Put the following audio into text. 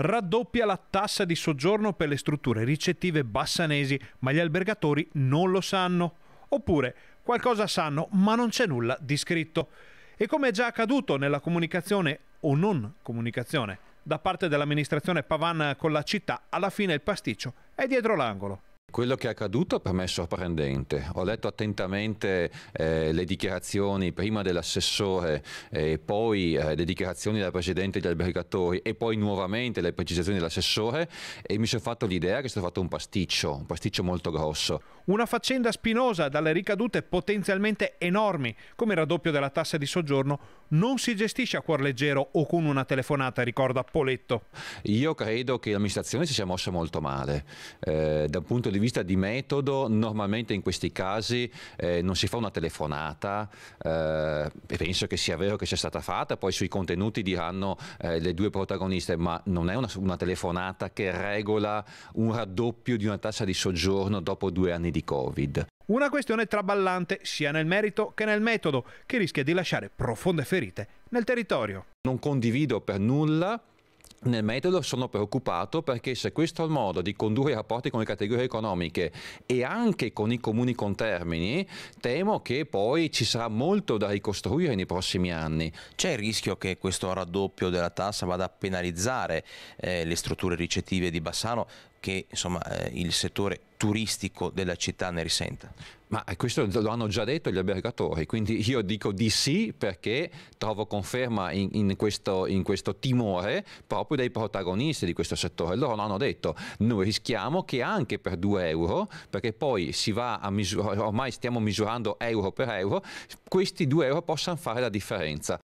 raddoppia la tassa di soggiorno per le strutture ricettive bassanesi, ma gli albergatori non lo sanno. Oppure qualcosa sanno, ma non c'è nulla di scritto. E come è già accaduto nella comunicazione o non comunicazione da parte dell'amministrazione Pavan con la città, alla fine il pasticcio è dietro l'angolo. Quello che è accaduto per me è sorprendente. Ho letto attentamente eh, le dichiarazioni prima dell'assessore e eh, poi eh, le dichiarazioni del presidente degli albergatori e poi nuovamente le precisazioni dell'assessore e mi sono fatto l'idea che sia fatto un pasticcio, un pasticcio molto grosso. Una faccenda spinosa dalle ricadute potenzialmente enormi, come il raddoppio della tassa di soggiorno, non si gestisce a cuor leggero o con una telefonata, ricorda Poletto. Io credo che l'amministrazione si sia mossa molto male. Eh, dal punto di vista di metodo, normalmente in questi casi eh, non si fa una telefonata, eh, e penso che sia vero che sia stata fatta, poi sui contenuti diranno eh, le due protagoniste, ma non è una, una, telefonata che regola un raddoppio di una tassa di soggiorno dopo due anni di Covid. Una questione traballante sia nel merito che nel metodo, che rischia di lasciare profonde ferite nel territorio. Non condivido per nulla nel metodo sono preoccupato perché se questo è il modo di condurre i rapporti con le categorie economiche e anche con i comuni contermini, temo che poi ci sarà molto da ricostruire nei prossimi anni. C'è il rischio che questo raddoppio della tassa vada a penalizzare eh, le strutture ricettive di Bassano che insomma, eh, il settore turistico della città ne risenta. Ma questo lo hanno già detto gli albergatori, quindi io dico di sì perché trovo conferma in, in, questo, in, questo, timore proprio dei protagonisti di questo settore. Loro l'hanno detto, noi rischiamo che anche per 2 euro, perché poi si va a misurare, ormai stiamo misurando euro per euro, questi 2 euro possano fare la differenza.